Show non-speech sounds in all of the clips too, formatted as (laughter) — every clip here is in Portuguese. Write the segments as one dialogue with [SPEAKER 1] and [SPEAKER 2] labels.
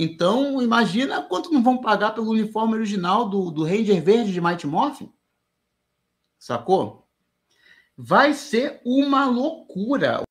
[SPEAKER 1] Então, imagina quanto não vão pagar pelo uniforme original do, do Ranger Verde de Mighty Morphin. Sacou? Vai ser uma loucura.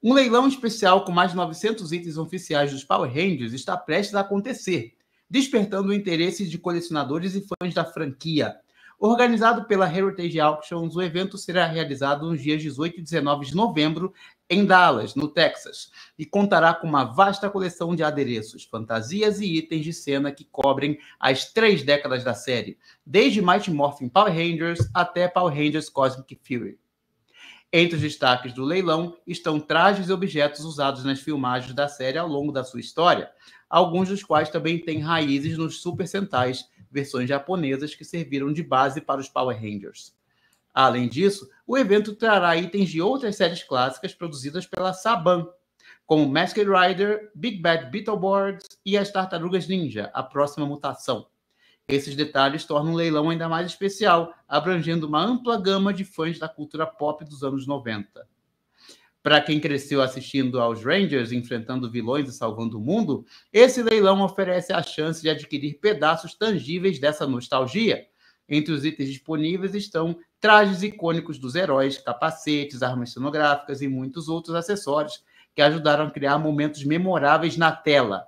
[SPEAKER 1] Um leilão especial com mais de 900 itens oficiais dos Power Rangers está prestes a acontecer, despertando o interesse de colecionadores e fãs da franquia. Organizado pela Heritage Auctions, o evento será realizado nos dias 18 e 19 de novembro em Dallas, no Texas, e contará com uma vasta coleção de adereços, fantasias e itens de cena que cobrem as três décadas da série, desde Mighty Morphin Power Rangers até Power Rangers Cosmic Fury. Entre os destaques do leilão estão trajes e objetos usados nas filmagens da série ao longo da sua história, alguns dos quais também têm raízes nos Super Sentais, versões japonesas que serviram de base para os Power Rangers. Além disso, o evento trará itens de outras séries clássicas produzidas pela Saban, como Masked Rider, Big Bad Beetleborgs e as Tartarugas Ninja, a próxima mutação. Esses detalhes tornam o leilão ainda mais especial, abrangendo uma ampla gama de fãs da cultura pop dos anos 90. Para quem cresceu assistindo aos Rangers enfrentando vilões e salvando o mundo, esse leilão oferece a chance de adquirir pedaços tangíveis dessa nostalgia, entre os itens disponíveis estão trajes icônicos dos heróis, capacetes, armas cenográficas e muitos outros acessórios que ajudaram a criar momentos memoráveis na tela.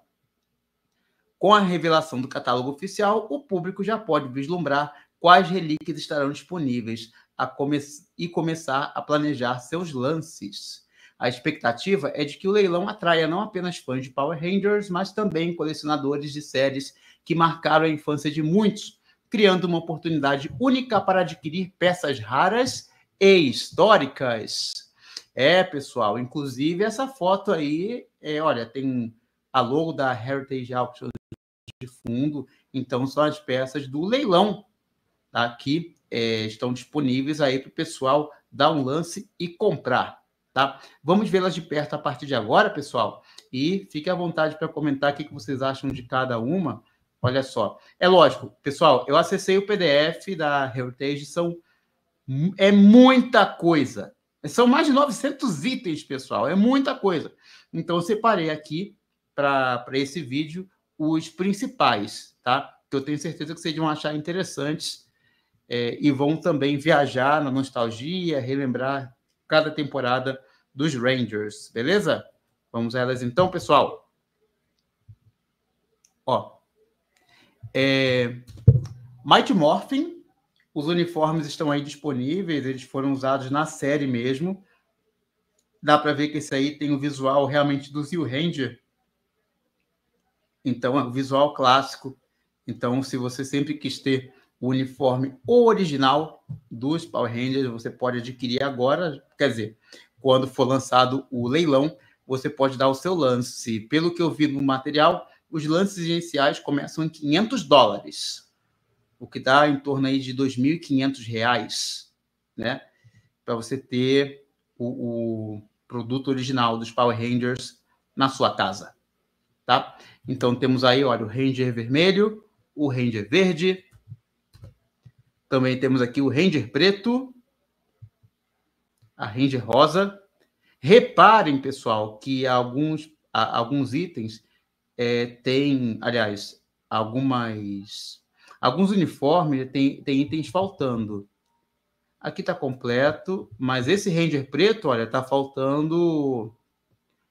[SPEAKER 1] Com a revelação do catálogo oficial, o público já pode vislumbrar quais relíquias estarão disponíveis come e começar a planejar seus lances. A expectativa é de que o leilão atraia não apenas fãs de Power Rangers, mas também colecionadores de séries que marcaram a infância de muitos, criando uma oportunidade única para adquirir peças raras e históricas. É, pessoal, inclusive essa foto aí, é, olha, tem a logo da Heritage Auction de fundo, então são as peças do leilão tá? que é, estão disponíveis aí para o pessoal dar um lance e comprar. Tá? Vamos vê-las de perto a partir de agora, pessoal, e fique à vontade para comentar o que vocês acham de cada uma. Olha só. É lógico, pessoal, eu acessei o PDF da Heritage, são é muita coisa. São mais de 900 itens, pessoal, é muita coisa. Então eu separei aqui para esse vídeo os principais, tá? Que eu tenho certeza que vocês vão achar interessantes é, e vão também viajar na nostalgia, relembrar cada temporada dos Rangers, beleza? Vamos a elas então, pessoal. Ó, é, Mighty Morphin, os uniformes estão aí disponíveis, eles foram usados na série mesmo. Dá para ver que esse aí tem o visual realmente do Zio Ranger. Então, é o visual clássico. Então, se você sempre quis ter o uniforme original dos Power Rangers, você pode adquirir agora, quer dizer, quando for lançado o leilão, você pode dar o seu lance. Pelo que eu vi no material, os lances iniciais começam em 500 dólares, o que dá em torno aí de 2.500 reais, né? Para você ter o, o, produto original dos Power Rangers na sua casa, tá? Então temos aí, olha, o Ranger vermelho, o Ranger verde, também temos aqui o Ranger preto, a Ranger rosa. Reparem, pessoal, que alguns, a, alguns itens é, tem, aliás, algumas alguns uniformes tem, tem itens faltando. Aqui está completo, mas esse Ranger preto, olha, está faltando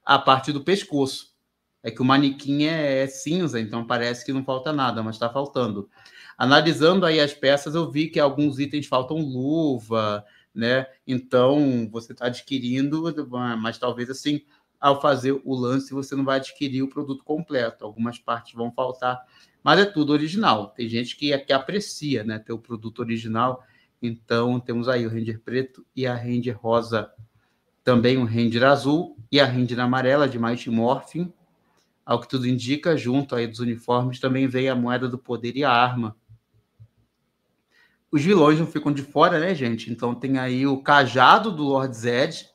[SPEAKER 1] a parte do pescoço. É que o manequim é, é cinza, então parece que não falta nada, mas está faltando. Analisando aí as peças, eu vi que alguns itens faltam luva, né? Então você está adquirindo, mas talvez assim ao fazer o lance, você não vai adquirir o produto completo. Algumas partes vão faltar, mas é tudo original. Tem gente que, é, que aprecia né, ter o produto original. Então, temos aí o render preto e a render rosa. Também um render azul e a render amarela de Might Morphin. Ao que tudo indica, junto aí dos uniformes, também vem a moeda do poder e a arma. Os vilões não ficam de fora, né, gente? Então tem aí o cajado do Lord Zed,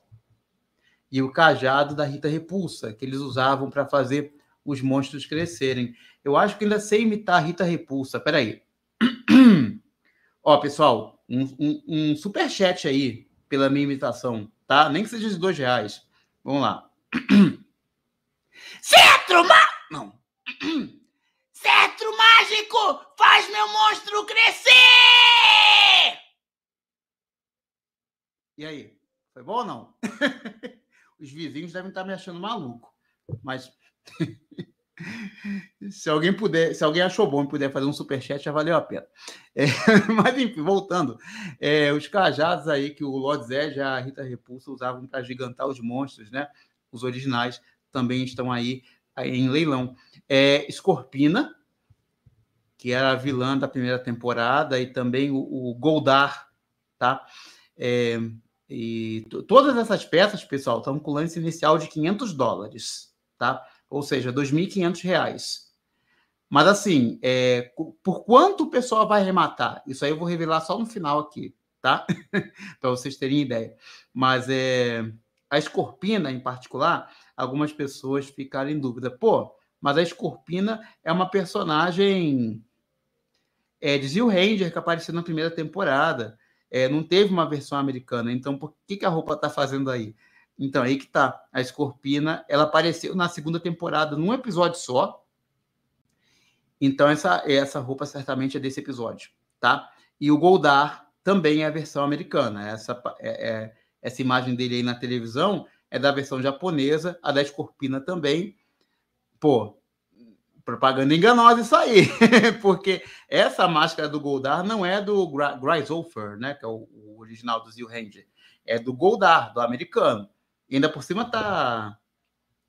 [SPEAKER 1] e o cajado da Rita Repulsa, que eles usavam para fazer os monstros crescerem. Eu acho que ainda sei imitar a Rita Repulsa. Peraí. (clears throat) Ó, pessoal, um, um, um super chat aí pela minha imitação, tá? Nem que seja de dois reais. Vamos lá. (clears throat) cetro Não. (clears throat) mágico, faz meu monstro crescer! E aí? Foi bom ou não? (laughs) os vizinhos devem estar tá me achando maluco. Mas (laughs) se alguém puder, se alguém achou bom e puder fazer um superchat, já valeu a pena. É, (laughs) mas enfim, voltando, é, os cajados aí que o Lord Zed e a Rita Repulsa usavam para gigantar os monstros, né? Os originais também estão aí, aí em leilão. É, Scorpina, que era é a vilã da primeira temporada, e também o, o Goldar, tá? É, e todas essas peças, pessoal, estão com lance inicial de 500 dólares, tá? Ou seja, 2.500 reais. Mas assim, é, por quanto o pessoal vai arrematar? Isso aí eu vou revelar só no final aqui, tá? (laughs) Para vocês terem ideia. Mas é, a escorpina, em particular, algumas pessoas ficaram em dúvida. Pô, mas a escorpina é uma personagem é, de Zil Ranger que apareceu na primeira temporada. É, não teve uma versão americana, então por que, que a roupa está fazendo aí? Então, aí que tá. A Escorpina, ela apareceu na segunda temporada, num episódio só. Então, essa, essa roupa certamente é desse episódio, tá? E o Goldar também é a versão americana. Essa, é, é, essa imagem dele aí na televisão é da versão japonesa, a da Escorpina também. Pô, propaganda enganosa isso aí, (laughs) porque essa máscara do Goldar não é do Grisofer, né, que é o, o original do Zio Ranger, é do Goldar, do americano. E ainda por cima tá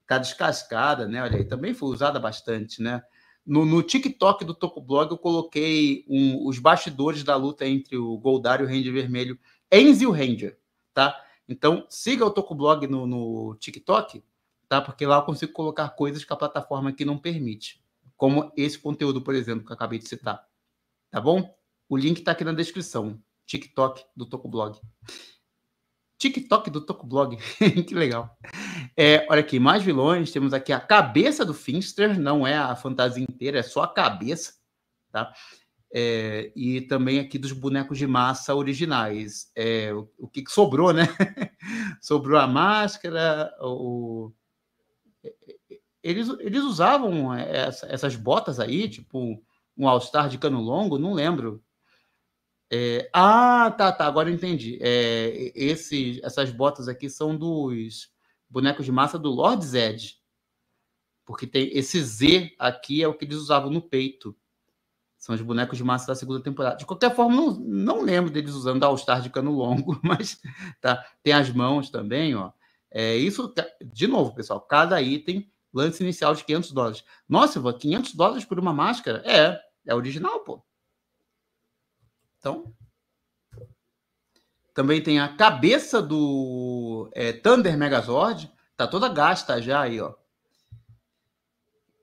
[SPEAKER 1] tá descascada, né? Olha aí, também foi usada bastante, né? No, no TikTok do Tocoblog eu coloquei um, os bastidores da luta entre o Goldar e o Ranger Vermelho em Zio Ranger, tá? Então siga o Tocoblog no, no TikTok, tá? Porque lá eu consigo colocar coisas que a plataforma aqui não permite como esse conteúdo, por exemplo, que eu acabei de citar. Tá bom? O link está aqui na descrição. TikTok do Tocoblog. TikTok do Tocoblog. (laughs) que legal. É, olha aqui, mais vilões. Temos aqui a cabeça do Finster. Não é a fantasia inteira, é só a cabeça. Tá? É, e também aqui dos bonecos de massa originais. É, o, o, que sobrou, né? (laughs) sobrou a máscara, o, é, é, eles, eles usavam eh, essa, essas botas aí, tipo um All-Star de cano longo, não lembro. É, ah, tá, tá, agora eu entendi. É, esses, essas botas aqui são dos bonecos de massa do Lord Zed. Porque tem esse Z aqui é o que eles usavam no peito. São os bonecos de massa da segunda temporada. De qualquer forma, não, não lembro deles usando All-Star de cano longo, (laughs) mas tá. Tem as mãos também, ó. É, isso, tá, de novo, pessoal, cada item lance inicial de 500 dólares. Nossa, Ivan, 500 dólares por uma máscara? É, é original, pô. Então. Também tem a cabeça do é, Thunder Megazord. Tá toda gasta já aí, ó.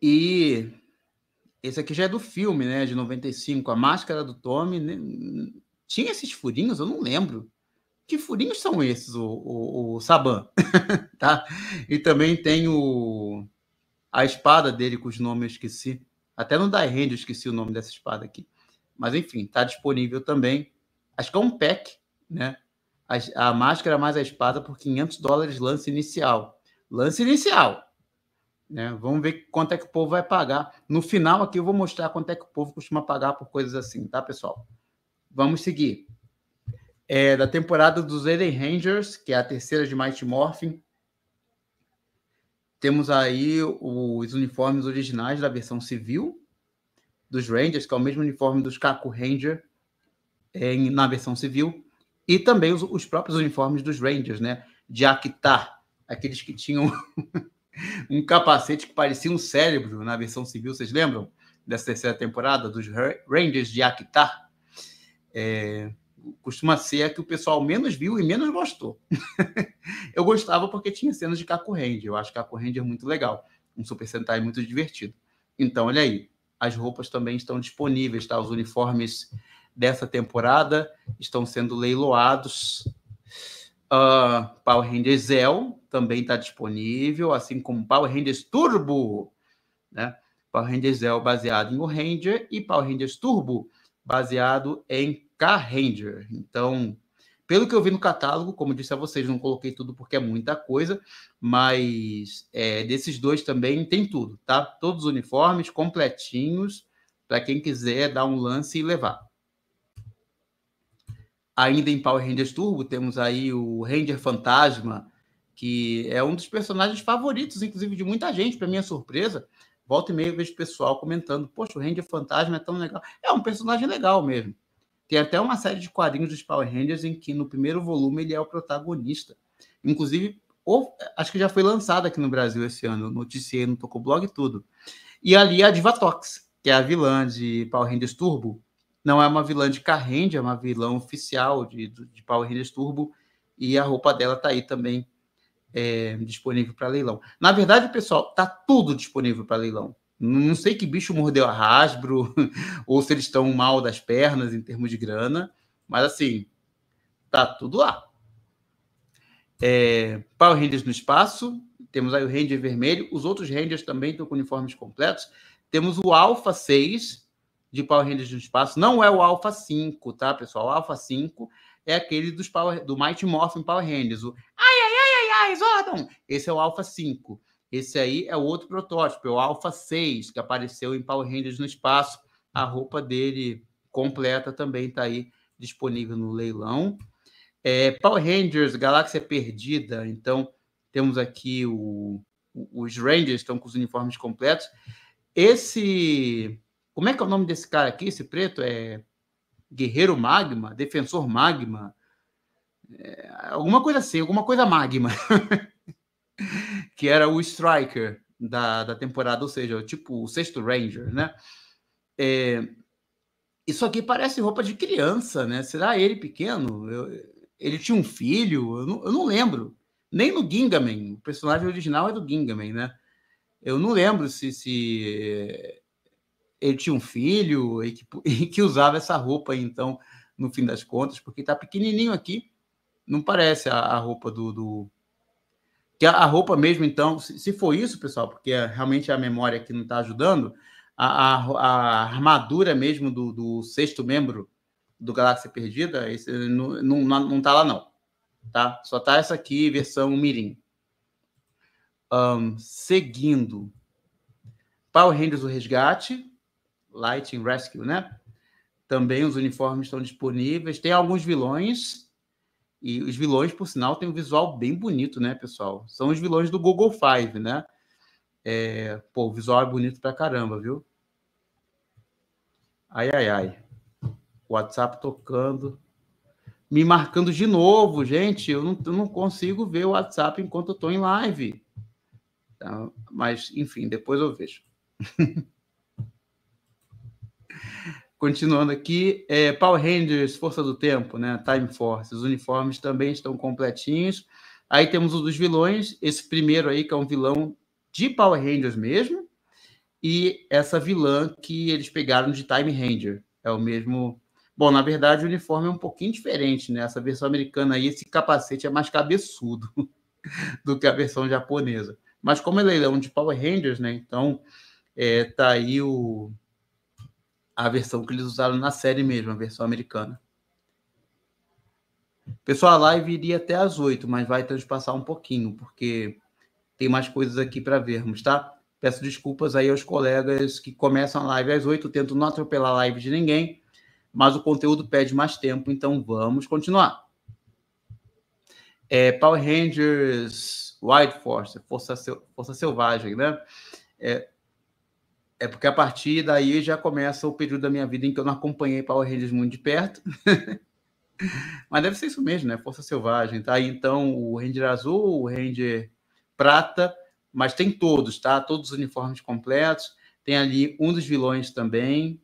[SPEAKER 1] E esse aqui já é do filme, né? De 95. A máscara do Tommy. Né? Tinha esses furinhos? Eu não lembro. Que furinhos são esses, o, o, o Saban? (laughs) tá? E também tem o a espada dele, cujo nome eu esqueci. Até no Die Hand eu esqueci o nome dessa espada aqui. Mas enfim, está disponível também. Acho que é um pack, né? A, a máscara mais a espada por 500 dólares lance inicial. Lance inicial. Né? Vamos ver quanto é que o povo vai pagar. No final aqui eu vou mostrar quanto é que o povo costuma pagar por coisas assim, tá, pessoal? Vamos seguir. É, da temporada dos Eden Rangers, que é a terceira de Mighty Morphin, temos aí os uniformes originais da versão civil dos Rangers, que é o mesmo uniforme dos Kaku Ranger na versão civil, e também os, os, próprios uniformes dos Rangers, né? De Akitar, aqueles que tinham (laughs) um capacete que parecia um cérebro na versão civil, vocês lembram? Dessa terceira temporada, dos Rangers de Akitar. É, costuma ser a que o pessoal menos viu e menos gostou. (laughs) eu gostava porque tinha cenas de Kaku Ranger. Eu acho que Kaku Ranger é muito legal. Um Super Sentai muito divertido. Então, olha aí. As roupas também estão disponíveis, tá? Os uniformes dessa temporada estão sendo leiloados. Uh, Power Rangers Zell também está disponível, assim como Power Rangers Turbo, né? Power Rangers Zell baseado em O Ranger e Power Rangers Turbo baseado em Car Ranger. Então, pelo que eu vi no catálogo, como disse a vocês, não coloquei tudo porque é muita coisa, mas é, desses dois também tem tudo, tá? Todos os uniformes completinhos para quem quiser dar um lance e levar. Ainda em Power Rangers Turbo, temos aí o Ranger Fantasma, que é um dos personagens favoritos, inclusive, de muita gente, para minha surpresa. Volta e meia vejo o pessoal comentando: Poxa, o Ranger Fantasma é tão legal. É um personagem legal mesmo. Tem até uma série de quadrinhos dos Power Rangers em que no primeiro volume ele é o protagonista. Inclusive, ou, acho que já foi lançado aqui no Brasil esse ano, noticiei no Tocoblog e tudo. E ali é a Divatox, que é a vilã de Power Rangers Turbo, não é uma vilã de Carrend, é uma vilã oficial de, de Power Rangers Turbo, e a roupa dela tá aí também é, disponível para leilão. Na verdade, pessoal, tá tudo disponível para leilão. Não sei que bicho mordeu a Rasbro, (laughs) ou se eles estão mal das pernas em termos de grana, mas assim, tá tudo lá. É, Power Rangers no espaço, temos aí o Ranger vermelho, os outros Rangers também estão com uniformes completos. Temos o Alpha 6 de Power Rangers no espaço, não é o Alpha 5, tá, pessoal? O Alpha 5 é aquele dos Power, do Mighty Morphin Power Rangers, o ai, ai, ai, ai, ai, Zordon! Esse é o Alpha 5. Esse aí é o outro protótipo, é o Alpha 6, que apareceu em Power Rangers no espaço. A roupa dele completa também está aí disponível no leilão. É, Power Rangers, Galáxia Perdida. Então, temos aqui o, os Rangers, estão com os uniformes completos. Esse. Como é que é o nome desse cara aqui, esse preto? É Guerreiro Magma? Defensor Magma? É, alguma coisa assim, alguma coisa magma. (laughs) que era o striker da, da temporada, ou seja, tipo o sexto Ranger, né? É, isso aqui parece roupa de criança, né? Será ele pequeno? Eu, ele tinha um filho? Eu não, eu não lembro. Nem no Gingaman. O personagem original é do Gingaman, né? Eu não lembro se, se eh, ele tinha um filho e que, (laughs) e que usava essa roupa, então, no fim das contas, porque tá pequenininho aqui. Não parece a, a roupa do, do, que a, roupa mesmo, então, se, for isso, pessoal, porque é, realmente é a memória que não está ajudando, a, a, a, armadura mesmo do, do, sexto membro do Galáxia Perdida, esse, não, não, não tá lá, não. Tá? Só tá essa aqui, versão Mirim. Um, seguindo. Power Rangers o Resgate, Lighting Rescue, né? Também os uniformes estão disponíveis. Tem alguns vilões e os vilões, por sinal, têm um visual bem bonito, né, pessoal? São os vilões do Google Five, né? É, pô, o visual é bonito pra caramba, viu? Ai, ai, ai. WhatsApp tocando. Me marcando de novo, gente. Eu não, eu não consigo ver o WhatsApp enquanto eu tô em live. Tá, mas, enfim, depois eu vejo. (laughs) Continuando aqui, é, Power Rangers, Força do Tempo, né? Time Force. Os uniformes também estão completinhos. Aí temos o dos vilões, esse primeiro aí, que é um vilão de Power Rangers mesmo, e essa vilã que eles pegaram de Time Ranger. É o mesmo. Bom, na verdade, o uniforme é um pouquinho diferente, né? Essa versão americana aí, esse capacete é mais cabeçudo (laughs) do que a versão japonesa. Mas como é leilão de Power Rangers, né? Então, é, tá aí o, a versão que eles usaram na série mesmo, a versão americana. Pessoal, a live iria até às oito mas vai transpassar um pouquinho, porque tem mais coisas aqui para vermos, tá? Peço desculpas aí aos colegas que começam a live às oito tento não atropelar a live de ninguém, mas o conteúdo pede mais tempo, então vamos continuar. É, Power Rangers Wild Force, Força, Força Selvagem, né? É, é porque a partir daí já começa o período da minha vida em que eu não acompanhei Power Rangers muito de perto. (laughs) Mas deve ser isso mesmo, né? Força Selvagem, tá? Então, o Ranger azul, o Ranger prata, mas tem todos, tá? Todos os uniformes completos. Tem ali um dos vilões também.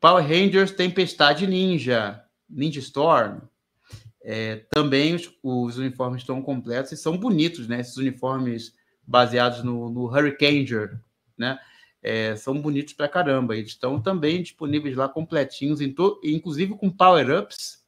[SPEAKER 1] Power Rangers Tempestade Ninja, Ninja Storm. É, também os, os uniformes estão completos e são bonitos, né? Esses uniformes baseados no, no Hurricane, né? É, são bonitos pra caramba. Eles estão também disponíveis lá completinhos, inclusive com power-ups,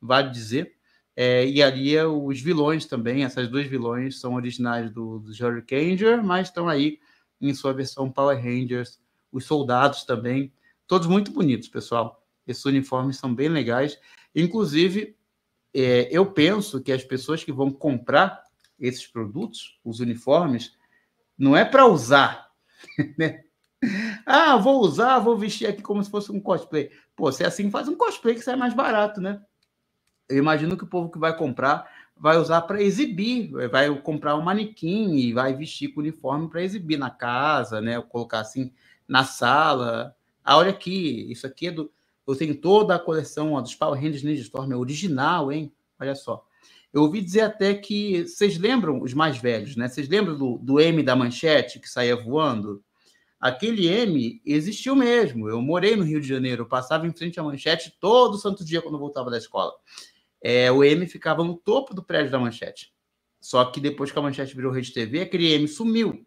[SPEAKER 1] vale dizer. É, e ali é os vilões também, essas duas vilões são originais do, do Hurricane, mas estão aí em sua versão Power Rangers, os soldados também, todos muito bonitos, pessoal. Esses uniformes são bem legais. Inclusive, é, eu penso que as pessoas que vão comprar esses produtos, os uniformes, não é para usar, (laughs) né? Ah, vou usar, vou vestir aqui como se fosse um cosplay. Pô, se é assim, faz um cosplay que sai mais barato, né? Eu imagino que o povo que vai comprar vai usar para exibir, vai comprar um manequim e vai vestir com uniforme para exibir na casa, né? Colocar assim na sala. Ah, olha aqui, isso aqui é do. Eu tenho toda a coleção ó, dos Power Rangers Ninja Storm, é original, hein? Olha só. Eu ouvi dizer até que vocês lembram os mais velhos, né? Vocês lembram do, do M da manchete que saía voando? Aquele M existiu mesmo. Eu morei no Rio de Janeiro, passava em frente à manchete todo santo dia quando voltava da escola. É, o M ficava no topo do prédio da manchete. Só que depois que a manchete virou rede TV, aquele M sumiu.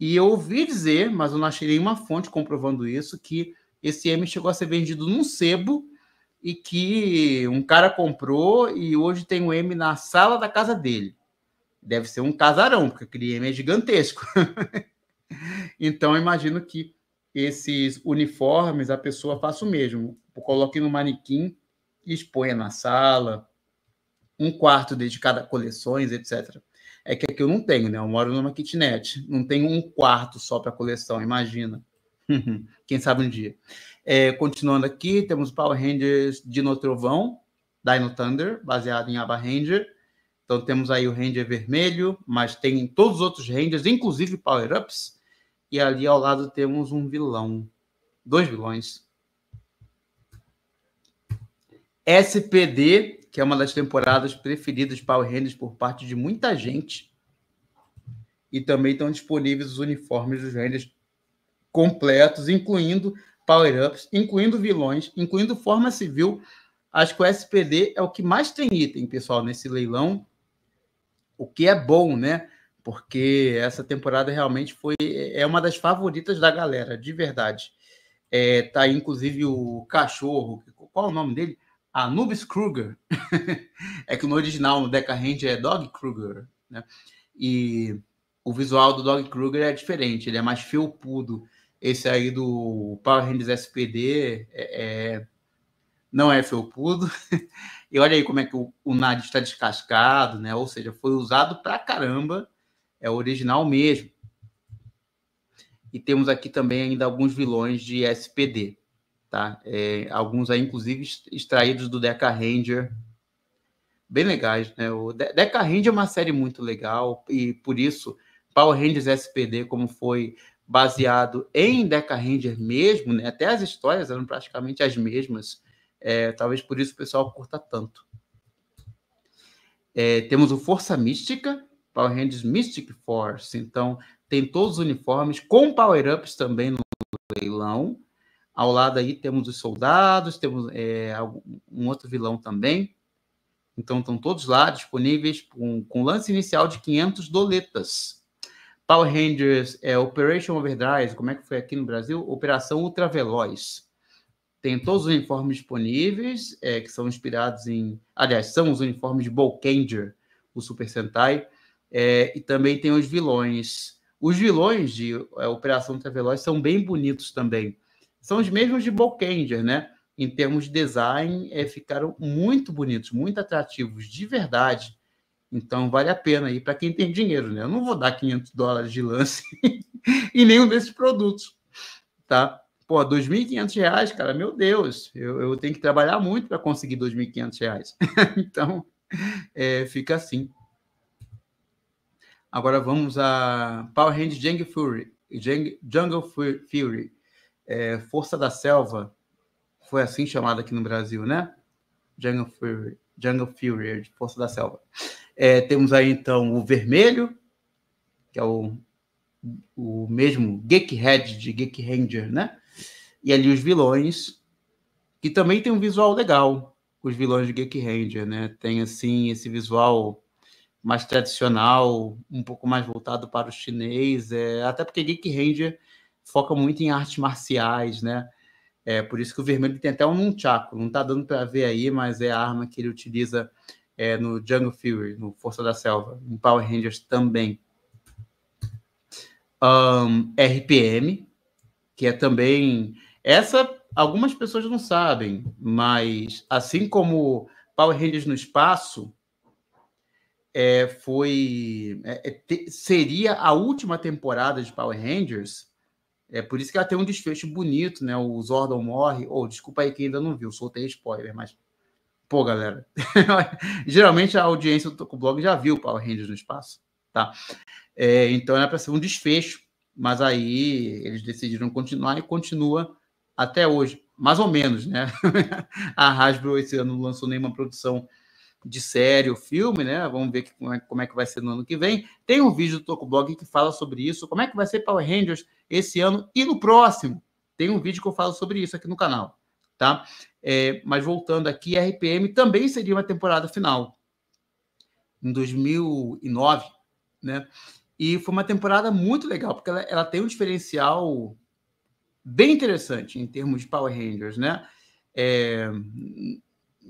[SPEAKER 1] E eu ouvi dizer, mas eu não achei nenhuma fonte comprovando isso, que esse M chegou a ser vendido num sebo e que um cara comprou e hoje tem um M na sala da casa dele. Deve ser um casarão, porque aquele M é gigantesco. (laughs) então, imagino que esses uniformes a pessoa faça o mesmo. Coloque no manequim e exponha na sala, um quarto dedicado a coleções, etc. É que aqui eu não tenho, né? Eu moro numa kitnet. Não tenho um quarto só para coleção, imagina. Uhum. Quem sabe um dia. É, continuando aqui, temos Power Rangers Dino Trovão, Dino Thunder, baseado em Abba Ranger. Então temos aí o Ranger vermelho, mas tem todos os outros Rangers, inclusive Power-Ups. E ali ao lado temos um vilão. Dois vilões. SPD, que é uma das temporadas preferidas de Power Rangers por parte de muita gente. E também estão disponíveis os uniformes dos Rangers completos, incluindo power-ups, incluindo vilões, incluindo forma civil. Acho que o SPD é o que mais tem item, pessoal, nesse leilão. O que é bom, né? Porque essa temporada realmente foi é uma das favoritas da galera, de verdade. É, tá aí, inclusive, o cachorro. Qual é o nome dele? Anubis Kruger. (laughs) é que no original, no Deca é Dog Kruger, né? E o visual do Dog Kruger é diferente, ele é mais felpudo esse aí do Power Rangers SPD é, é, não é felpudo. (laughs) e olha aí como é que o, o nariz está descascado, né? Ou seja, foi usado pra caramba, é original mesmo. E temos aqui também ainda alguns vilões de SPD, tá? É, alguns aí, inclusive, extraídos do Deca Ranger. Bem legais, né? O Deca Ranger é uma série muito legal e, por isso, Power Rangers SPD, como foi baseado em Deca Ranger mesmo, né? Até as histórias eram praticamente as mesmas. É, talvez por isso o pessoal curta tanto. É, temos o Força Mística, Power Rangers Mystic Force. Então, tem todos os uniformes, com power-ups também no leilão. Ao lado aí temos os soldados, temos é, um outro vilão também. Então, estão todos lá disponíveis com, com lance inicial de 500 doletas. Power Rangers é Operation Overdrive, como é que foi aqui no Brasil? Operação Ultraveloz. Tem todos os uniformes disponíveis, é, que são inspirados em. Aliás, são os uniformes de Bolkanger, o Super Sentai. É, e também tem os vilões. Os vilões de é, Operação Ultraveloz são bem bonitos também. São os mesmos de Bolkanger, né? Em termos de design, é, ficaram muito bonitos, muito atrativos, de verdade. Então vale a pena aí para quem tem dinheiro, né? Eu não vou dar 500 dólares de lance (laughs) em nenhum desses produtos, tá? Pô, 2.500 reais, cara, meu Deus, eu, eu tenho que trabalhar muito para conseguir 2.500 reais. (laughs) então, é, fica assim. Agora vamos a Power Hand Jungle Fury. Jungle Fury, é, Força da Selva, foi assim chamada aqui no Brasil, né? Jungle Fury, Jungle Fury, Força da Selva. É, temos aí então o vermelho, que é o, o mesmo Geek de Geek Ranger, né? E ali os vilões, que também tem um visual legal, os vilões de Geek Ranger, né? Tem assim esse visual mais tradicional, um pouco mais voltado para o chinês, é, até porque Geek Ranger foca muito em artes marciais, né? É por isso que o vermelho tem até um nunchaku, não está dando para ver aí, mas é a arma que ele utiliza é, no Jungle Fury, no Força da Selva, em Power Rangers também. Um, RPM, que é também. Essa algumas pessoas não sabem, mas assim como Power Rangers no Espaço, é, foi é, é, te, seria a última temporada de Power Rangers. É por isso que ela tem um desfecho bonito, né? O Zordon morre. Ou oh, desculpa aí quem ainda não viu, soltei spoiler, mas Pô, galera, (laughs) geralmente a audiência do blog já viu o Power Rangers no espaço, tá? É, então era para ser um desfecho, mas aí eles decidiram continuar e continua até hoje, mais ou menos, né? (laughs) a Hasbro esse ano não lançou nenhuma produção de série ou filme, né? Vamos ver que, como, é, como, é, que vai ser no ano que vem. Tem um vídeo do Toco Blog que fala sobre isso, como é que vai ser Power Rangers esse ano e no próximo. Tem um vídeo que eu falo sobre isso aqui no canal tá? É, mas voltando aqui, RPM também seria uma temporada final, em 2009, né? E foi uma temporada muito legal, porque ela, ela tem um diferencial bem interessante em termos de Power Rangers, né? É,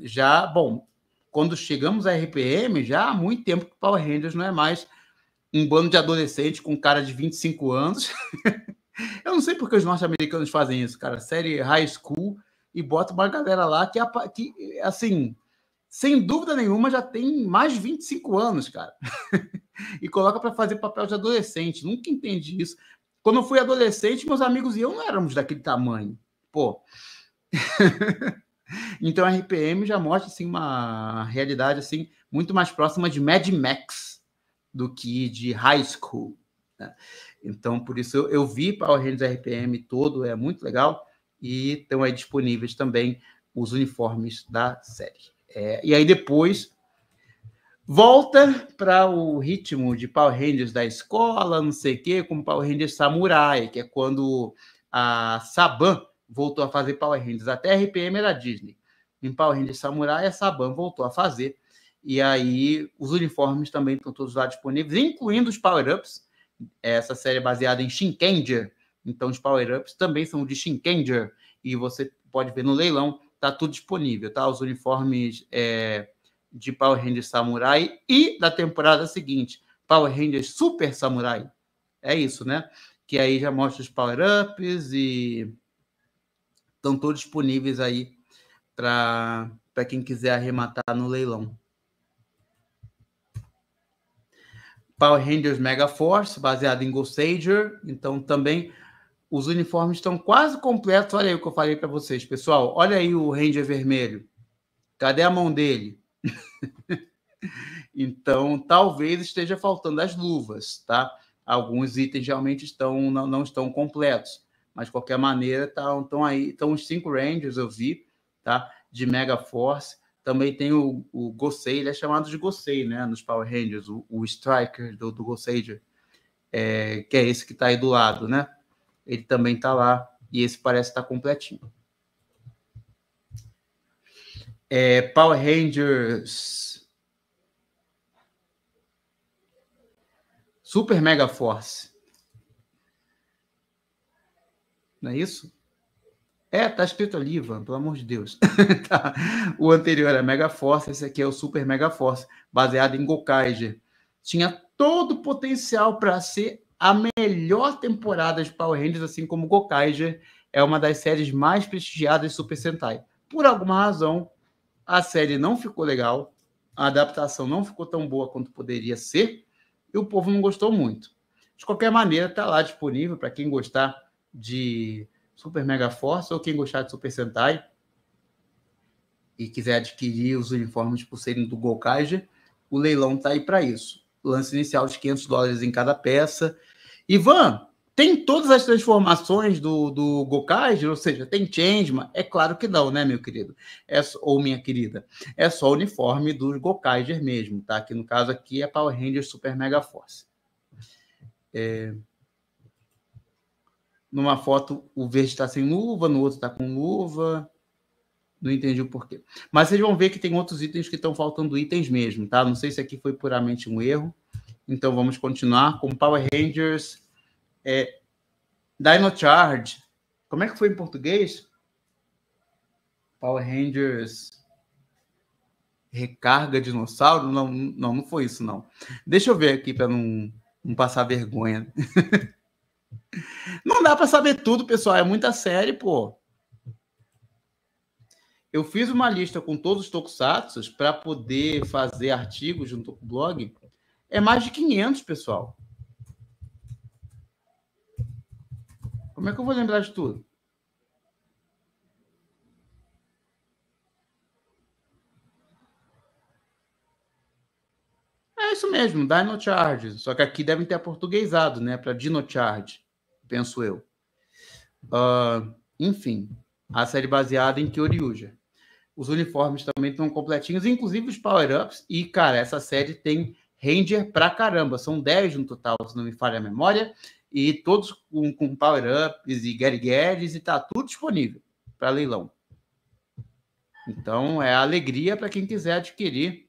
[SPEAKER 1] já, bom, quando chegamos a RPM, já há muito tempo que Power Rangers não é mais um bando de adolescente com cara de 25 anos. (laughs) Eu não sei porque os norte-americanos fazem isso, cara. Série High School e bota uma galera lá que, que assim, sem dúvida nenhuma, já tem mais de 25 anos, cara. (laughs) e coloca para fazer papel de adolescente. Nunca entendi isso. Quando eu fui adolescente, meus amigos e eu não éramos daquele tamanho. Pô. (laughs) então a RPM já mostra assim uma realidade assim muito mais próxima de Mad Max do que de High School. Né? Então por isso eu, eu vi Power Rangers RPM todo, é muito legal e estão aí disponíveis também os uniformes da série. É, e aí depois volta para o ritmo de Power Rangers da escola, não sei o quê, como Power Rangers Samurai, que é quando a Saban voltou a fazer Power Rangers. Até a RPM era Disney. Em Power Rangers Samurai, a Saban voltou a fazer. E aí os uniformes também estão todos lá disponíveis, incluindo os Power Ups. Essa série é baseada em Shinkenja, então, os power-ups também são de Shinkanger e você pode ver no leilão, tá tudo disponível, tá? Os uniformes é, de Power Rangers Samurai e da temporada seguinte, Power Rangers Super Samurai. É isso, né? Que aí já mostra os power-ups e estão todos disponíveis aí para quem quiser arrematar no leilão. Power Rangers Mega Force, baseado em Ghost Sager, então também os uniformes estão quase completos. Olha aí o que eu falei para vocês, pessoal. Olha aí o Ranger vermelho. Cadê a mão dele? (laughs) então, talvez esteja faltando as luvas, tá? Alguns itens realmente estão não, não estão completos, mas de qualquer maneira estão, tá, estão aí. Estão os cinco Rangers, eu vi, tá? De Mega Force. Também tem o, o Gosei, ele é chamado de Gosei, né? Nos Power Rangers, o, o Striker do, do Gosei, é, que é esse que está aí do lado, né? ele também está lá, e esse parece estar tá completinho. É, Power Rangers. Super Mega Force. Não é isso? É, tá escrito ali, Ivan, pelo amor de Deus. (laughs) tá. O anterior era é Mega Force, esse aqui é o Super Mega Force, baseado em Gokaiger. Tinha todo o potencial para ser a melhor temporada de Power Rangers, assim como Gokaiger, é uma das séries mais prestigiadas de Super Sentai. Por alguma razão, a série não ficou legal, a adaptação não ficou tão boa quanto poderia ser, e o povo não gostou muito. De qualquer maneira, está lá disponível para quem gostar de Super Mega Force ou quem gostar de Super Sentai e quiser adquirir os uniformes por serem do Gokaiger, o leilão está aí para isso lance inicial de 500 dólares em cada peça. Ivan, tem todas as transformações do, do Gokage, ou seja, tem Changeman? É claro que não, né, meu querido? É, ou minha querida. É só o uniforme do Gokager mesmo, tá? Que no caso aqui é Power Rangers Super Mega Force. É... Numa foto, o verde está sem luva, no outro está com luva. Não entendi o porquê. Mas vocês vão ver que tem outros itens que estão faltando itens mesmo, tá? Não sei se aqui foi puramente um erro. Então vamos continuar com Power Rangers. É, Dino Charge. Como é que foi em português? Power Rangers. Recarga dinossauro? Não, não, não foi isso, não. Deixa eu ver aqui para não, não passar vergonha. (laughs) não dá para saber tudo, pessoal. É muita série, pô eu fiz uma lista com todos os tokusatsu para poder fazer artigos junto com o blog. É mais de 500, pessoal. Como é que eu vou lembrar de tudo? É isso mesmo, Dino Charge. Só que aqui devem ter portuguesado, né? Para Dino Charge, penso eu. Uh, enfim, a série baseada em Kyoryuja. Os uniformes também estão completinhos, inclusive os power-ups. E, cara, essa série tem Ranger pra caramba. São 10 no total, se não me falha a memória. E todos com, com power-ups e get e tá tudo disponível para leilão. Então, é alegria para quem quiser adquirir.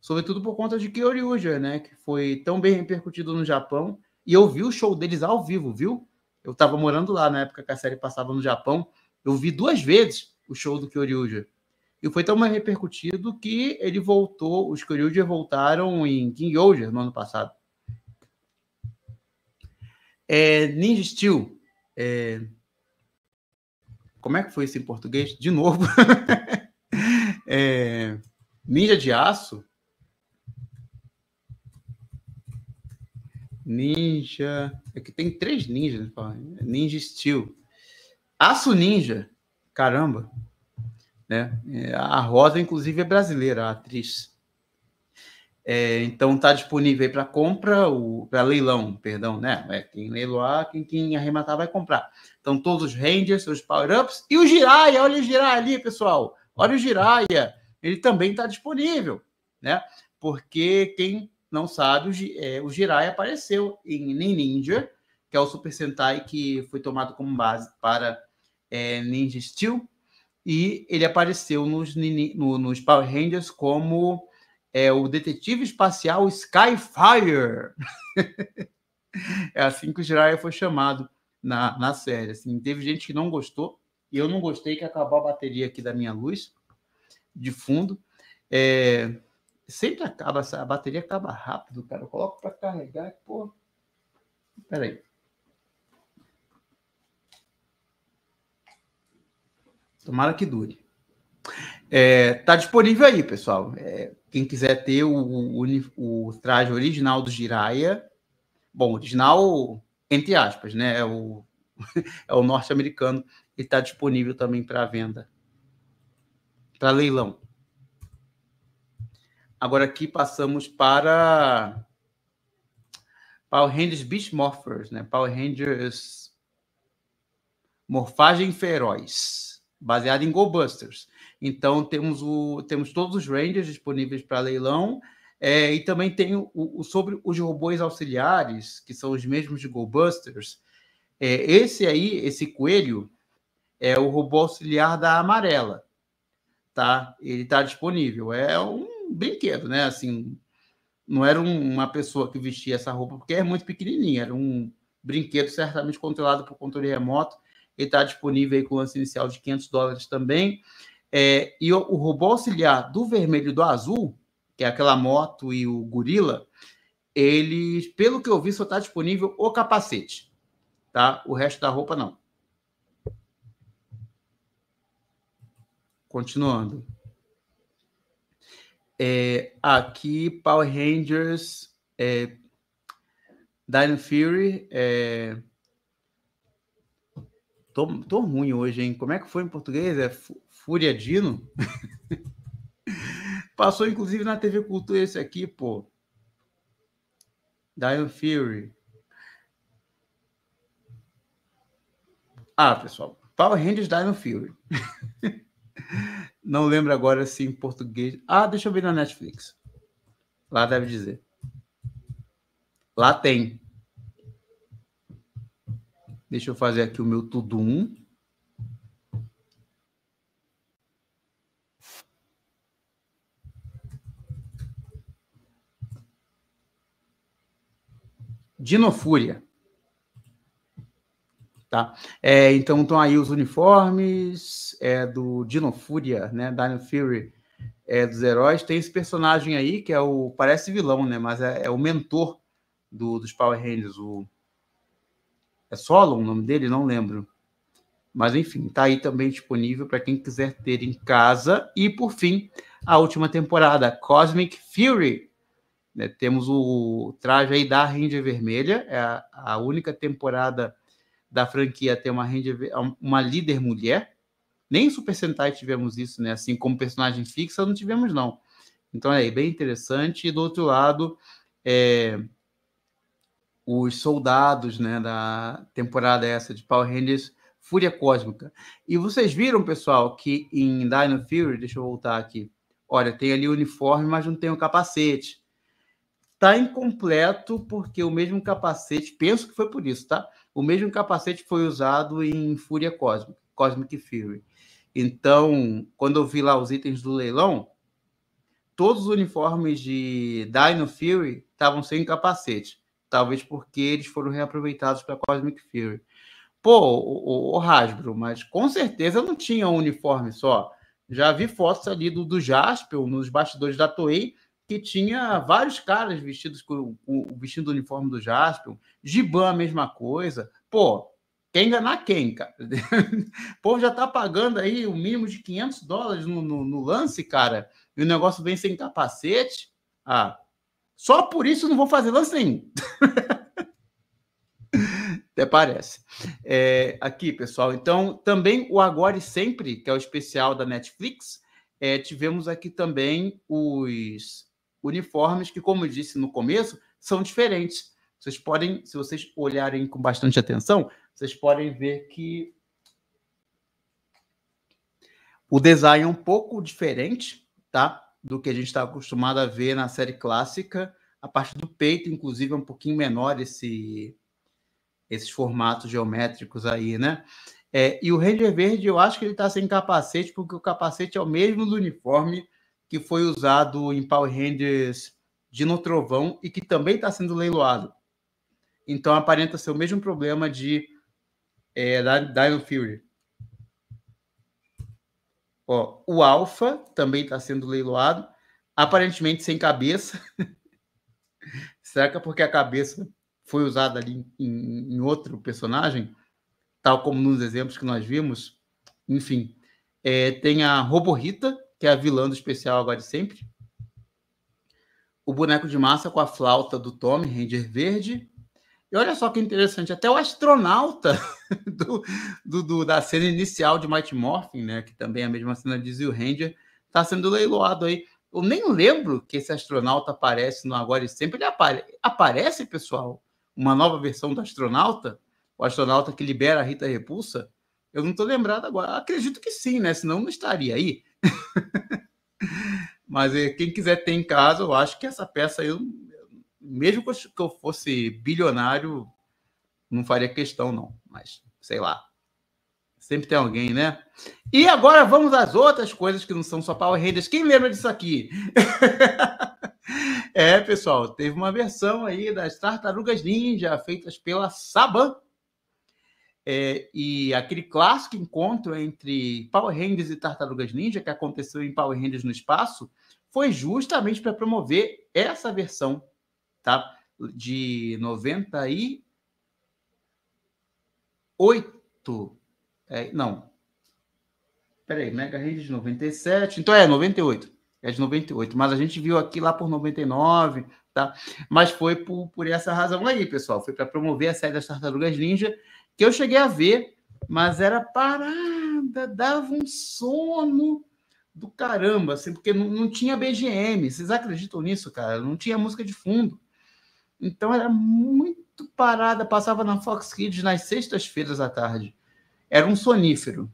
[SPEAKER 1] Sobretudo por conta de Kyoryuja, né? Que foi tão bem repercutido no Japão. E eu vi o show deles ao vivo, viu? Eu tava morando lá na época que a série passava no Japão. Eu vi duas vezes o show do Kyoryuja. E foi tão mais repercutido que ele voltou, os Kyoryuja voltaram em King Olger no ano passado. É, Ninja Steel. É... Como é que foi isso em português? De novo. (laughs) é... Ninja de Aço. Ninja. Aqui é tem três ninjas. Né? Ninja Steel. Aço Ninja, caramba, né? É, a Rosa, inclusive, é brasileira, a atriz. É, então está disponível para compra, para leilão, perdão, né? É, quem leiloar, quem, quem arrematar vai comprar. Então todos os Rangers, os Power-Ups e o Jiraiya, olha o Jiraiya ali, pessoal. Olha o Jiraiya, ele também está disponível, né? Porque quem não sabe, o, é, o Jiraiya apareceu em Ninja, que é o Super Sentai que foi tomado como base para é, Ninja Steel, e ele apareceu nos, no, nos Power Rangers como é, o detetive espacial Skyfire. (laughs) é assim que o Jiraiya foi chamado na, na série. Assim, teve gente que não gostou, e eu não gostei que acabou a bateria aqui da minha luz de fundo. É, sempre acaba, a bateria acaba rápido, cara. Eu coloco para carregar e, pô. Peraí. Tomara que dure. É, tá disponível aí, pessoal. É, quem quiser ter o, o, o traje original do Jiraya, bom, original entre aspas, né? É o, (laughs) é o norte-americano e está disponível também para venda, para leilão. Agora aqui passamos para Power Rangers Beast Morphers, né? Power Rangers Morfagem Feroz baseado em GoBusters. Então temos o temos todos os Rangers disponíveis para leilão. É, e também tem o, o, sobre os robôs auxiliares, que são os mesmos de GoBusters. É, esse aí, esse coelho, é o robô auxiliar da Amarela. Tá? Ele está disponível. É um brinquedo, né? Assim, não era um, uma pessoa que vestia essa roupa, porque é muito pequenininha. Era um brinquedo certamente controlado por controle remoto ele está disponível aí com lance inicial de 500 dólares também. É, e o, o robô auxiliar do vermelho e do azul, que é aquela moto e o gorila, ele, pelo que eu vi, só está disponível o capacete, tá? O resto da roupa não. Continuando. É, aqui, Power Rangers, é, Dino Fury, é, Tô, tô ruim hoje, hein? Como é que foi em português? É Fúria Dino? (laughs) Passou, inclusive, na TV Cultura esse aqui, pô. Diane Fury. Ah, pessoal. Power Rangers Diane Fury. (laughs) Não lembro agora se em português. Ah, deixa eu ver na Netflix. Lá deve dizer. Lá tem. Deixa eu fazer aqui o meu tudo um. Dinofúria. Tá? É, então estão aí os uniformes é, do Dinofúria, né? Dino Fury é, dos heróis. Tem esse personagem aí que é o. Parece vilão, né? Mas é, é o mentor do, dos Power Rangers, o é solo, o nome dele? Não lembro. Mas enfim, está aí também disponível para quem quiser ter em casa. E por fim, a última temporada, Cosmic Fury. Né, temos o traje aí da Ranger Vermelha, é a, a única temporada da franquia a ter uma, Ranger, uma líder mulher. Nem em Super Sentai tivemos isso, né? Assim, como personagem fixa, não tivemos, não. Então é bem interessante. E do outro lado, é, os soldados né, da temporada essa de Power Rangers Fúria Cósmica. E vocês viram, pessoal, que em Dino Fury, deixa eu voltar aqui, olha, tem ali o uniforme, mas não tem o capacete. Tá incompleto porque o mesmo capacete, penso que foi por isso, tá? O mesmo capacete foi usado em Fúria Cósmica, Cosmic Fury. Então, quando eu vi lá os itens do leilão, todos os uniformes de Dino Fury estavam sem capacete. Talvez porque eles foram reaproveitados para Cosmic Fury. Pô, o, o, Hasbro, mas com certeza não tinha um uniforme só. Já vi fotos ali do, do Jaspel nos bastidores da Toei, que tinha vários caras vestidos com o vestido uniforme do Jaspel. Giban, a mesma coisa. Pô, quem enganar quem, cara? (laughs) o povo já tá pagando aí o mínimo de 500 dólares no, no, no, lance, cara, e o negócio vem sem capacete. Ah, só por isso não vou fazer lance nenhum. (laughs) Até parece. É, aqui, pessoal. Então, também o Agora e Sempre, que é o especial da Netflix, é, tivemos aqui também os uniformes que, como eu disse no começo, são diferentes. Vocês podem, se vocês olharem com bastante atenção, vocês podem ver que o design é um pouco diferente, tá? do que a gente está acostumado a ver na série clássica. A parte do peito, inclusive, é um pouquinho menor esse, esses formatos geométricos aí, né? É, e o Ranger Verde, eu acho que ele está sem capacete, porque o capacete é o mesmo do uniforme que foi usado em Power Rangers No Trovão e que também está sendo leiloado. Então aparenta ser o mesmo problema de é, da Dino Fury. Ó, o Alfa também está sendo leiloado, aparentemente sem cabeça. (laughs) Será que é porque a cabeça foi usada ali em, em, outro personagem? Tal como nos exemplos que nós vimos. Enfim, é, tem a Roborrita, que é a vilã do especial agora de sempre. O boneco de massa com a flauta do Tommy, Ranger Verde. E olha só que interessante, até o astronauta (laughs) do, do, do, da cena inicial de Mighty Morphin, né, que também é a mesma cena de Zio Ranger, está sendo leiloado aí. Eu nem lembro que esse astronauta aparece no Agora e Sempre. Ele apare aparece, pessoal, uma nova versão do astronauta, o astronauta que libera a Rita Repulsa. Eu não estou lembrado agora. Acredito que sim, né? Senão não estaria aí. (laughs) Mas eh, quem quiser ter em casa, eu acho que essa peça aí mesmo que eu fosse bilionário, não faria questão, não. Mas, sei lá. Sempre tem alguém, né? E agora vamos às outras coisas que não são só Power Rangers. Quem lembra disso aqui? (laughs) é, pessoal, teve uma versão aí das Tartarugas Ninja, feitas pela Saban. É, e aquele clássico encontro entre Power Rangers e Tartarugas Ninja, que aconteceu em Power Rangers no Espaço, foi justamente para promover essa versão tá? De 98. É, não. Peraí, Mega Rede de 97. Então é, 98. É de 98. Mas a gente viu aqui lá por 99, tá? Mas foi por, por essa razão aí, pessoal. Foi para promover a série das Tartarugas Ninja, que eu cheguei a ver, mas era parada, dava um sono do caramba, assim, porque não, não tinha BGM. Vocês acreditam nisso, cara? Não tinha música de fundo. Então era muito parada, passava na Fox Kids nas sextas-feiras à tarde. Era um sonífero.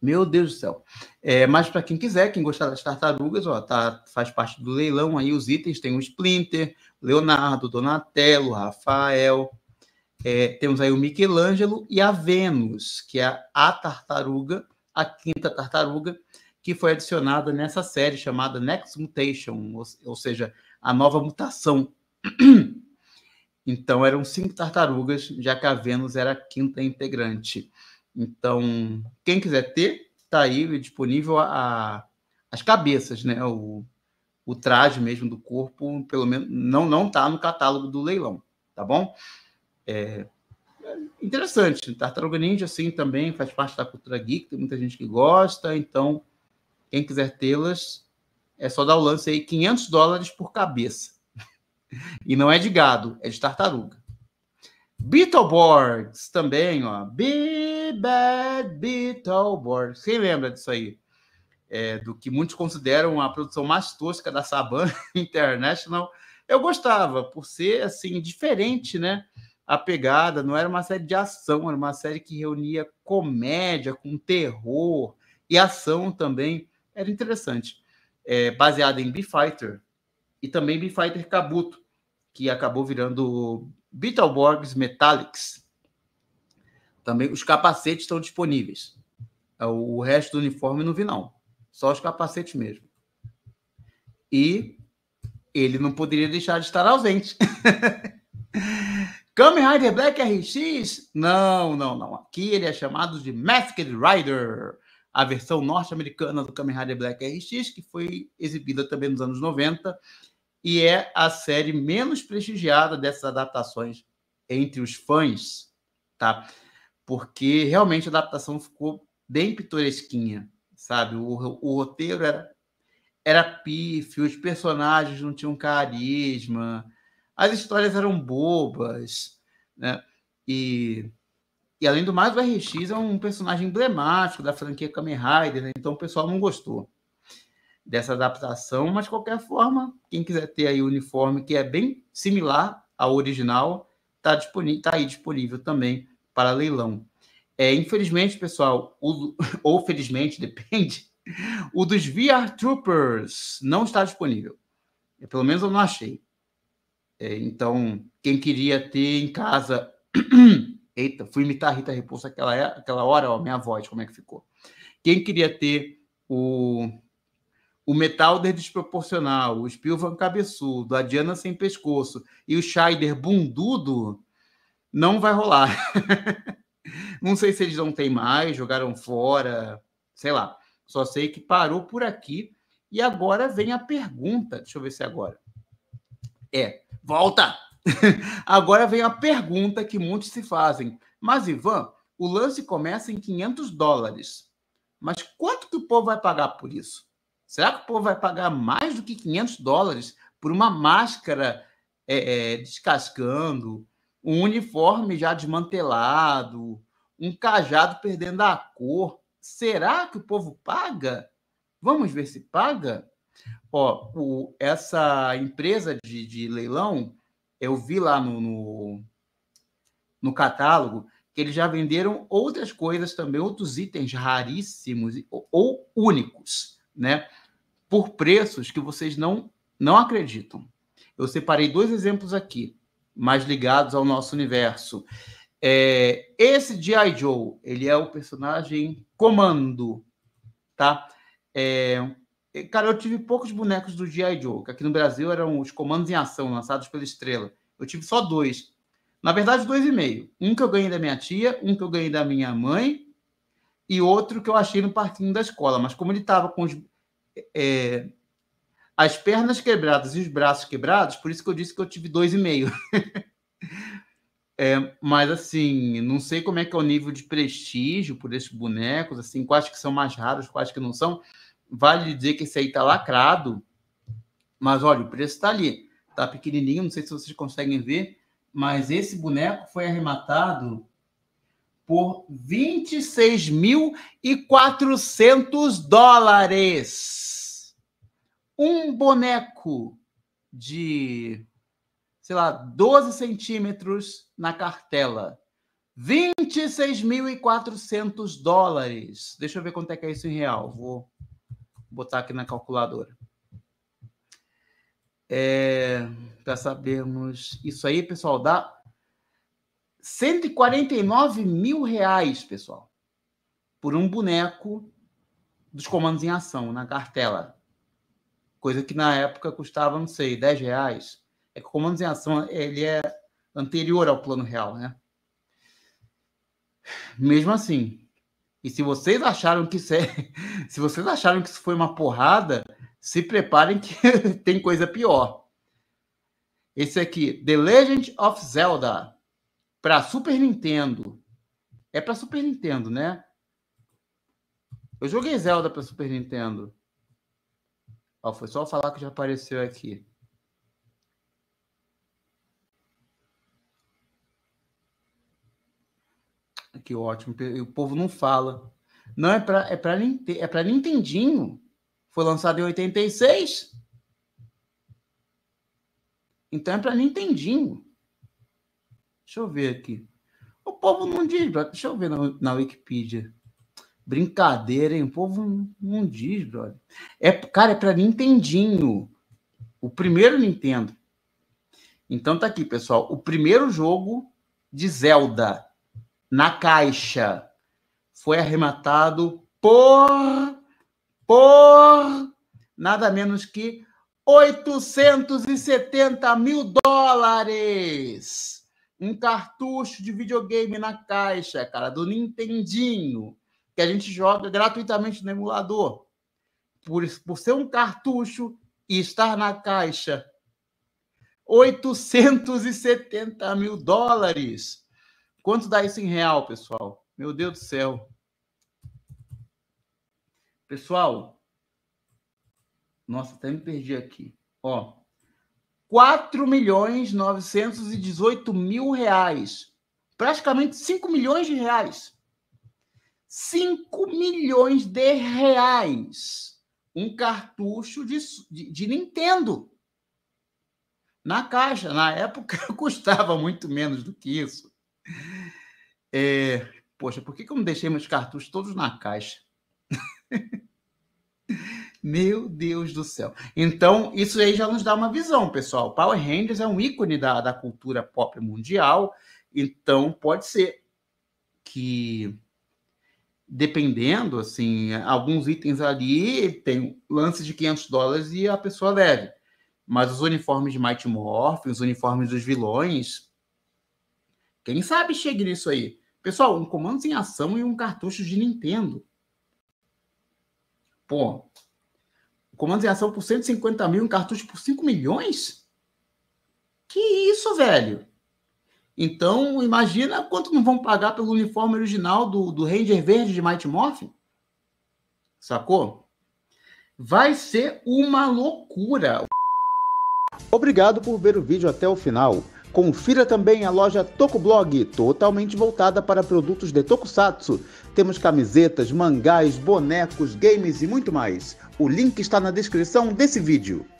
[SPEAKER 1] Meu Deus do céu. É, mas para quem quiser, quem gostar das tartarugas, ó, tá, faz parte do leilão aí os itens. Tem o Splinter, Leonardo, Donatello, Rafael. É, temos aí o Michelangelo e a Vênus, que é a tartaruga, a quinta tartaruga, que foi adicionada nessa série chamada Next Mutation, ou, ou seja, a nova mutação. (clears throat) Então eram cinco tartarugas, já que a Vênus era a quinta integrante. Então, quem quiser ter, tá aí disponível a, a as cabeças, né? O, o traje mesmo do corpo, pelo menos não não tá no catálogo do leilão, tá bom? É, interessante, Tartaruga Ninja assim também faz parte da cultura geek, tem muita gente que gosta, então quem quiser tê-las é só dar o lance aí 500 dólares por cabeça. E não é de gado, é de tartaruga. Beetleborgs também, ó. Be Bad Beetleborgs. Quem lembra disso aí? É, do que muitos consideram a produção mais tosca da Saban (laughs) International. Eu gostava, por ser assim, diferente, né? A pegada não era uma série de ação, era uma série que reunia comédia com terror e ação também. Era interessante. É, baseada em Be Fighter, e também Fighter Kabuto, que acabou virando Beetleborgs Metallics. Também os capacetes estão disponíveis. É, o resto do uniforme não vi, não. Só os capacetes mesmo. E ele não poderia deixar de estar ausente. (laughs) Kamen Rider Black RX? Não, não, não. Aqui ele é chamado de Masked Rider, a versão norte-americana do Kamen Rider Black RX, que foi exibida também nos anos 90 e é a série menos prestigiada dessas adaptações entre os fãs, tá? Porque realmente a adaptação ficou bem pitoresquinha, sabe? O, o roteiro era, era pífio, os personagens não tinham carisma, as histórias eram bobas, né? E, e além do mais, o RX é um personagem emblemático da franquia Kamen Rider, né? então o pessoal não gostou dessa adaptação, mas de qualquer forma, quem quiser ter aí o uniforme que é bem similar ao original, está disponível, tá aí disponível também para leilão. É, infelizmente, pessoal, o, (laughs) ou felizmente, (laughs) depende, o dos VR Troopers não está disponível. É, pelo menos eu não achei. É, então, quem queria ter em casa. (clears throat) Eita, fui imitar a Rita Repulsa aquela, é, aquela hora, ó, minha voz, como é que ficou. Quem queria ter o o Metalder desproporcional, o Spilvan cabeçudo, a Diana sem pescoço e o Scheider bundudo, não vai rolar. (laughs) não sei se eles não têm mais, jogaram fora, sei lá. Só sei que parou por aqui. E agora vem a pergunta. Deixa eu ver se é agora. É, volta! (laughs) agora vem a pergunta que muitos se fazem. Mas, Ivan, o lance começa em 500 dólares. Mas quanto que o povo vai pagar por isso? Será que o povo vai pagar mais do que 500 dólares por uma máscara é, é, descascando, um uniforme já desmantelado, um cajado perdendo a cor? Será que o povo paga? Vamos ver se paga? Ó, o, essa empresa de, de, leilão, eu vi lá no, no, no catálogo que eles já venderam outras coisas também, outros itens raríssimos ou, ou únicos, né? por preços que vocês não, não acreditam. Eu separei dois exemplos aqui, mais ligados ao nosso universo. É, esse G.I. Joe, ele é o personagem comando, tá? É, é, cara, eu tive poucos bonecos do G.I. Joe, que aqui no Brasil eram os comandos em ação, lançados pela Estrela. Eu tive só dois. Na verdade, dois e meio. Um que eu ganhei da minha tia, um que eu ganhei da minha mãe e outro que eu achei no parquinho da escola. Mas como ele estava com os, é, as pernas quebradas e os braços quebrados, por isso que eu disse que eu tive dois e meio. (laughs) É, mas assim, não sei como é que é o nível de prestígio por esses bonecos, assim, quais que são mais raros, quais que não são. Vale dizer que esse aí tá lacrado, mas olha, o preço tá ali, tá pequenininho, não sei se vocês conseguem ver, mas esse boneco foi arrematado por 26.400 dólares um boneco de, sei lá, 12 centímetros na cartela. 26.400 dólares. Deixa eu ver quanto é que é isso em real. Vou botar aqui na calculadora. É, para sabermos. Isso aí, pessoal, dá 149 mil reais, pessoal, por um boneco dos comandos em ação na cartela coisa que na época custava, não sei, 10 reais. É que o Comandos em Ação ele é anterior ao Plano Real, né? Mesmo assim, e se vocês acharam que isso é, (laughs) se vocês acharam que isso foi uma porrada, se preparem que (laughs) tem coisa pior. Esse aqui, The Legend of Zelda, para Super Nintendo. É para Super Nintendo, né? Eu joguei Zelda para Super Nintendo. Ó, foi só falar que já apareceu aqui. Que ótimo. O povo não fala. Não, é para é pra, é pra Nintendinho. Foi lançado em 86. Então é para Nintendinho. Deixa eu ver aqui. O povo não diz, deixa eu ver na, na Wikipedia. Brincadeira, hein? O povo não, não diz, brother. É, cara, é para Nintendinho. O primeiro Nintendo. Então tá aqui, pessoal. O primeiro jogo de Zelda na caixa foi arrematado por por nada menos que 870 mil dólares. Um cartucho de videogame na caixa, cara, do Nintendinho que a gente joga gratuitamente no emulador. Por, por ser um cartucho e estar na caixa 870 mil dólares. Quanto dá isso em real, pessoal? Meu Deus do céu. Pessoal, nossa, até me perdi aqui. Ó, 4 milhões 918 mil reais. Praticamente 5 milhões de reais. 5 milhões de reais um cartucho de, de, de, Nintendo. Na caixa, na época, (laughs) custava muito menos do que isso. É, poxa, por que, que eu não deixei meus cartuchos todos na caixa? (laughs) Meu Deus do céu. Então, isso aí já nos dá uma visão, pessoal. Power Rangers é um ícone da, da cultura pop mundial, então pode ser que dependendo, assim, alguns itens ali tem lance de 500 dólares e a pessoa leve. Mas os uniformes de Mighty Morphin, os uniformes dos vilões, quem sabe chegue nisso aí. Pessoal, um comando em ação e um cartucho de Nintendo. Pô, comando em ação por 150 mil, um cartucho por 5 milhões? Que isso, velho? Então, imagina quanto não vão pagar pelo uniforme original do, do Ranger Verde de Mighty Morphin. Sacou? Vai ser uma loucura. Obrigado por ver o vídeo até o final. Confira também a loja Blog, totalmente voltada para produtos de Tokusatsu. Temos camisetas, mangás, bonecos, games e muito mais. O link está na descrição desse vídeo.